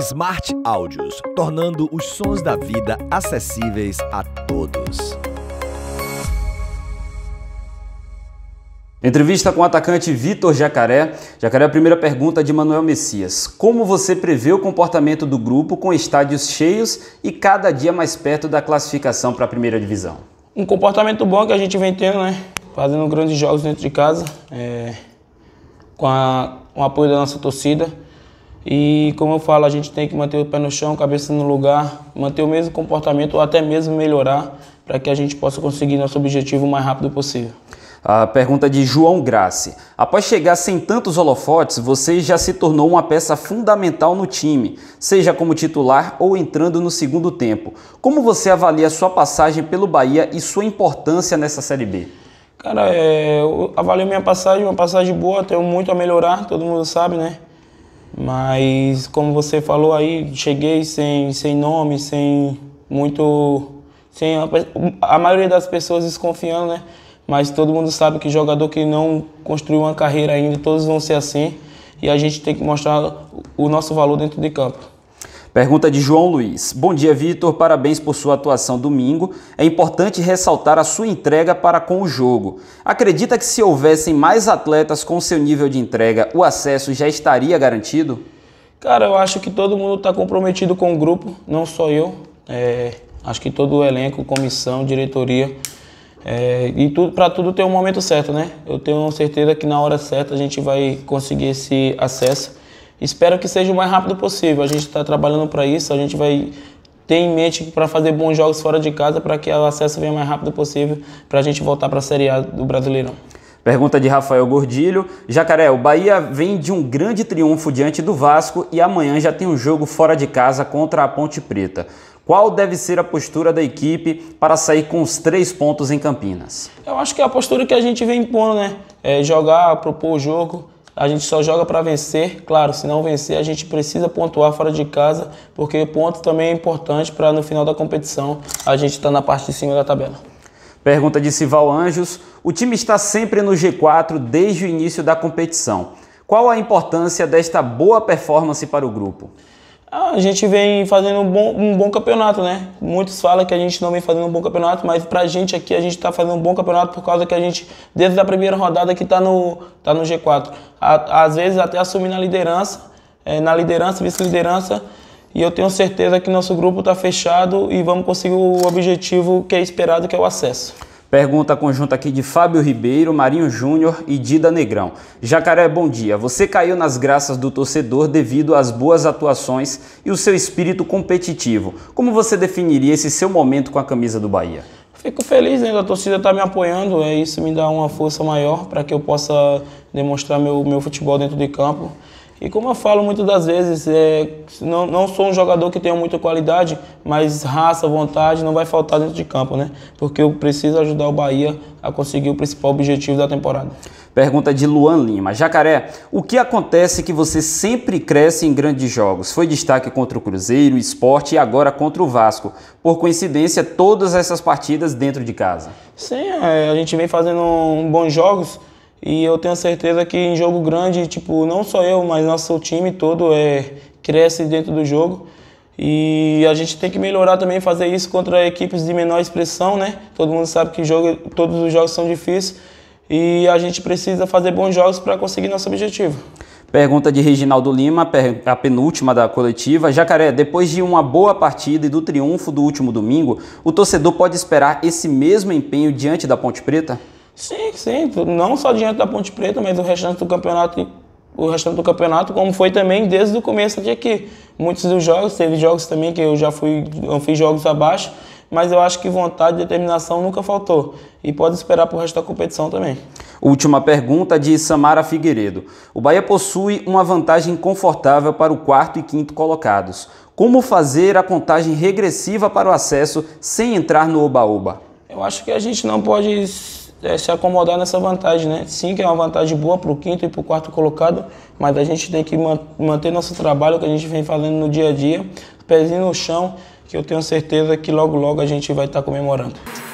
Smart Áudios, tornando os sons da vida acessíveis a todos. Entrevista com o atacante Vitor Jacaré. Jacaré, a primeira pergunta de Manuel Messias. Como você prevê o comportamento do grupo com estádios cheios e cada dia mais perto da classificação para a primeira divisão? Um comportamento bom que a gente vem tendo, né? Fazendo grandes jogos dentro de casa, é... com a... o apoio da nossa torcida. E como eu falo, a gente tem que manter o pé no chão, cabeça no lugar, manter o mesmo comportamento ou até mesmo melhorar para que a gente possa conseguir nosso objetivo o mais rápido possível. A pergunta de João Grace. Após chegar sem tantos holofotes, você já se tornou uma peça fundamental no time, seja como titular ou entrando no segundo tempo. Como você avalia sua passagem pelo Bahia e sua importância nessa Série B? Cara, é, eu avalio minha passagem, uma passagem boa, tenho muito a melhorar, todo mundo sabe, né? Mas, como você falou aí, cheguei sem, sem nome, sem muito. Sem a, a maioria das pessoas desconfiando, né? Mas todo mundo sabe que jogador que não construiu uma carreira ainda, todos vão ser assim. E a gente tem que mostrar o nosso valor dentro de campo. Pergunta de João Luiz. Bom dia, Vitor. Parabéns por sua atuação domingo. É importante ressaltar a sua entrega para com o jogo. Acredita que se houvessem mais atletas com seu nível de entrega, o acesso já estaria garantido? Cara, eu acho que todo mundo está comprometido com o grupo, não só eu. É, acho que todo o elenco, comissão, diretoria. É, e tudo, para tudo ter um momento certo, né? Eu tenho certeza que na hora certa a gente vai conseguir esse acesso. Espero que seja o mais rápido possível. A gente está trabalhando para isso, a gente vai ter em mente para fazer bons jogos fora de casa para que o acesso venha o mais rápido possível para a gente voltar para a Série A do Brasileirão. Pergunta de Rafael Gordilho. Jacaré, o Bahia vem de um grande triunfo diante do Vasco e amanhã já tem um jogo fora de casa contra a Ponte Preta. Qual deve ser a postura da equipe para sair com os três pontos em Campinas? Eu acho que é a postura que a gente vem impondo, né? É jogar, propor o jogo, a gente só joga para vencer. Claro, se não vencer, a gente precisa pontuar fora de casa, porque o ponto também é importante para no final da competição a gente estar tá na parte de cima da tabela. Pergunta de Sival Anjos. O time está sempre no G4 desde o início da competição. Qual a importância desta boa performance para o grupo? Ah, a gente vem fazendo um bom, um bom, campeonato, né? Muitos falam que a gente não vem fazendo um bom campeonato, mas pra gente aqui a gente tá fazendo um bom campeonato por causa que a gente, desde a primeira rodada que tá no, tá no G4. às vezes até assumindo a liderança, é, na liderança, vice-liderança, e eu tenho certeza que nosso grupo tá fechado e vamos conseguir o objetivo que é esperado, que é o acesso. Pergunta conjunta aqui de Fábio Ribeiro, Marinho Júnior e Dida Negrão. Jacaré, bom dia. Você caiu nas graças do torcedor devido às boas atuações e o seu espírito competitivo. Como você definiria esse seu momento com a camisa do Bahia? Fico feliz, né? A torcida está me apoiando, é isso me dá uma força maior para que eu possa demonstrar meu, meu futebol dentro de campo. E como eu falo muitas das vezes, é, não, não sou um jogador que tenha muita qualidade, mas raça, vontade não vai faltar dentro de campo, né? Porque eu preciso ajudar o Bahia a conseguir o principal objetivo da temporada. Pergunta de Luan Lima. Jacaré, o que acontece que você sempre cresce em grandes jogos? Foi destaque contra o Cruzeiro, o Esporte e agora contra o Vasco. Por coincidência, todas essas partidas dentro de casa. Sim, é, a gente vem fazendo um, bons jogos e eu tenho certeza que em jogo grande, tipo, não só eu, mas nosso time todo é, cresce dentro do jogo. E a gente tem que melhorar também, fazer isso contra equipes de menor expressão, né? Todo mundo sabe que jogo, todos os jogos são difíceis e a gente precisa fazer bons jogos para conseguir nosso objetivo. Pergunta de Reginaldo Lima, a penúltima da coletiva. Jacaré, depois de uma boa partida e do triunfo do último domingo, o torcedor pode esperar esse mesmo empenho diante da Ponte Preta? Sim, sim. Não só diante da Ponte Preta, mas o restante do campeonato, o restante do campeonato, como foi também desde o começo de aqui. Muitos dos jogos, teve jogos também que eu já fui, eu fiz jogos abaixo, mas eu acho que vontade e determinação nunca faltou. E pode esperar para o resto da competição também. Última pergunta de Samara Figueiredo. O Bahia possui uma vantagem confortável para o quarto e quinto colocados. Como fazer a contagem regressiva para o acesso sem entrar no oba-oba? Eu acho que a gente não pode é, se acomodar nessa vantagem, né? Sim, que é uma vantagem boa para o quinto e para o quarto colocado, mas a gente tem que man manter nosso trabalho que a gente vem fazendo no dia a dia, pezinho no chão, que eu tenho certeza que logo logo a gente vai estar tá comemorando.